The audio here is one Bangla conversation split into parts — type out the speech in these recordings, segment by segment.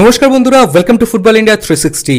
নমস্কার বন্ধুরা welcome to football India three sixty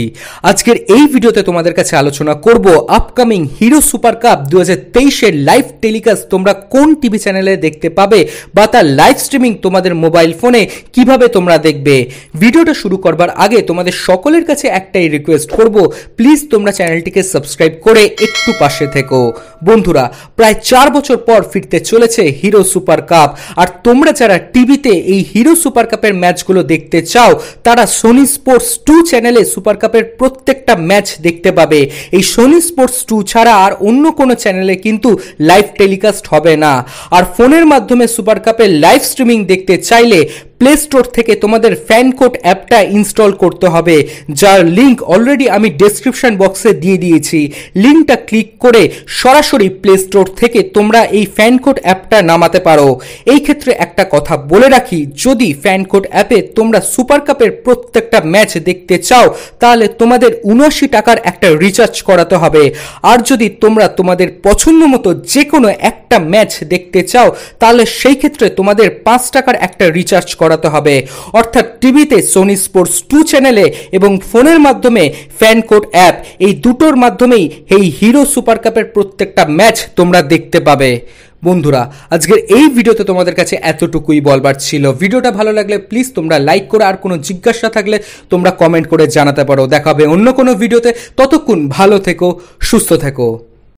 আজকের এই ভিডিওতে তোমাদের কাছে আলোচনা করব আপকামিং হিরো সুপার কাপ দু হাজার তেইশের লাইভ টেলিকাস্ট তোমরা কোন টিভি চ্যানেলে দেখতে পাবে বা তার লাইভ স্ট্রিমিং তোমাদের মোবাইল ফোনে কিভাবে তোমরা দেখবে ভিডিওটা শুরু করবার আগে তোমাদের সকলের কাছে একটাই রিকোয়েস্ট করব প্লিজ তোমরা চ্যানেলটিকে সাবস্ক্রাইব করে একটু পাশে থেকো বন্ধুরা প্রায় চার বছর পর ফিরতে চলেছে হিরো সুপার কাপ আর তোমরা যারা টিভিতে এই হিরো সুপার কাপের ম্যাচগুলো দেখতে চাও তারা সোনি স্পোর্টস টু চ্যানেলে সুপার কাপের প্রত্যেকটা ম্যাচ দেখতে পাবে এই সোনি স্পোর্টস টু ছাড়া আর অন্য কোনো চ্যানেলে কিন্তু লাইভ টেলিকাস্ট হবে না আর ফোনের মাধ্যমে সুপার কাপের লাইভ স্ট্রিমিং দেখতে চাইলে প্লে স্টোর থেকে তোমাদের ফ্যানকোট অ্যাপটা ইনস্টল করতে হবে যার লিঙ্ক অলরেডি আমি ডেসক্রিপশন বক্সে দিয়ে দিয়েছি লিঙ্কটা ক্লিক করে সরাসরি প্লে স্টোর থেকে তোমরা এই ফ্যানকোট অ্যাপটা নামাতে পারো এই ক্ষেত্রে একটা কথা বলে রাখি যদি ফ্যানকোট অ্যাপে তোমরা সুপার কাপের প্রত্যেকটা ম্যাচ দেখতে চাও তাহলে তোমাদের উনআশি টাকার একটা রিচার্জ করাতে হবে আর যদি তোমরা তোমাদের পছন্দ মতো যে কোনো একটা ম্যাচ দেখতে চাও তাহলে সেই ক্ষেত্রে তোমাদের পাঁচ টাকার একটা রিচার্জ করাতে হবে অর্থাৎ টিভিতে সোনি স্পোর্টস টু চ্যানেলে এবং ফোনের মাধ্যমে ফ্যান কোড অ্যাপ এই দুটোর মাধ্যমেই এই হিরো সুপার কাপের প্রত্যেকটা ম্যাচ তোমরা দেখতে পাবে বন্ধুরা আজকের এই ভিডিওতে তোমাদের কাছে এতটুকুই বলবার ছিল ভিডিওটা ভালো লাগলে প্লিজ তোমরা লাইক করে আর কোনো জিজ্ঞাসা থাকলে তোমরা কমেন্ট করে জানাতে পারো দেখাবে অন্য কোনো ভিডিওতে ততক্ষণ ভালো থেকো সুস্থ থেকো